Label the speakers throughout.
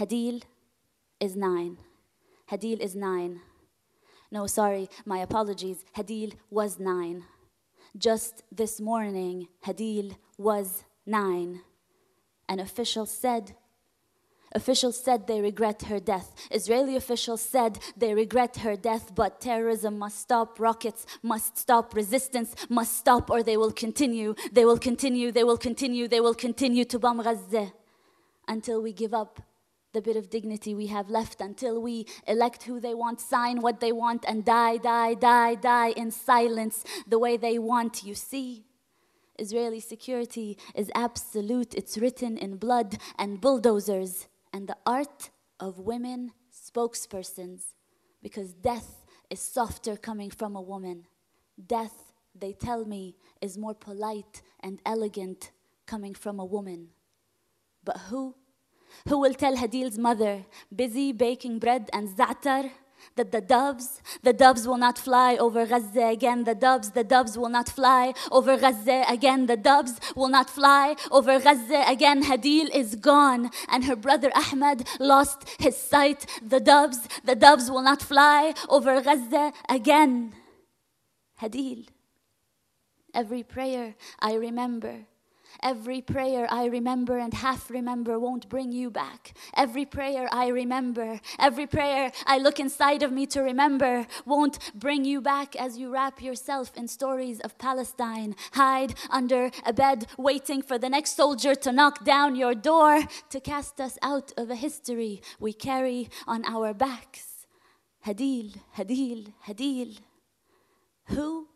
Speaker 1: Hadil is nine. Hadil is nine. No, sorry, my apologies. Hadil was nine. Just this morning, Hadil was nine. An official said, Officials said they regret her death. Israeli officials said they regret her death, but terrorism must stop, rockets must stop, resistance must stop, or they will continue, they will continue, they will continue, they will continue to bomb Gaza until we give up the bit of dignity we have left until we elect who they want, sign what they want, and die, die, die, die in silence the way they want, you see? Israeli security is absolute, it's written in blood and bulldozers and the art of women spokespersons because death is softer coming from a woman. Death, they tell me, is more polite and elegant coming from a woman. But who who will tell Hadil's mother, busy baking bread and za'atar, that the doves, the doves will not fly over Gaza again. The doves, the doves will not fly over Gaza again. The doves will not fly over Gaza again. Hadil is gone, and her brother Ahmed lost his sight. The doves, the doves will not fly over Gaza again. Hadil. Every prayer I remember Every prayer I remember and half remember won't bring you back. Every prayer I remember, every prayer I look inside of me to remember won't bring you back as you wrap yourself in stories of Palestine, hide under a bed, waiting for the next soldier to knock down your door to cast us out of a history we carry on our backs. Hadil, Hadil, Hadil. Who?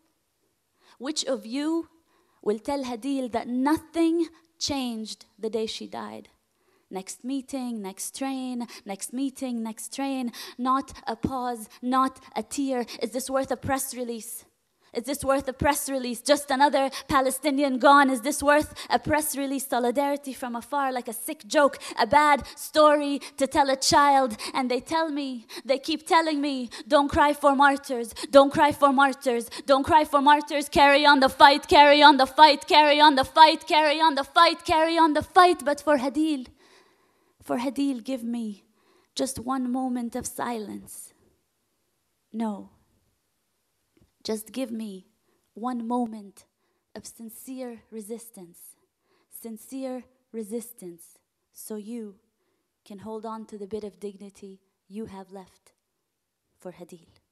Speaker 1: Which of you will tell Hadil that nothing changed the day she died. Next meeting, next train, next meeting, next train. Not a pause, not a tear. Is this worth a press release? Is this worth a press release? Just another Palestinian gone. Is this worth a press release? Solidarity from afar, like a sick joke, a bad story to tell a child. And they tell me, they keep telling me, don't cry for martyrs, don't cry for martyrs, don't cry for martyrs. Carry on the fight, carry on the fight, carry on the fight, carry on the fight, carry on the fight. But for Hadil, for Hadil, give me just one moment of silence. No. Just give me one moment of sincere resistance, sincere resistance, so you can hold on to the bit of dignity you have left for Hadil.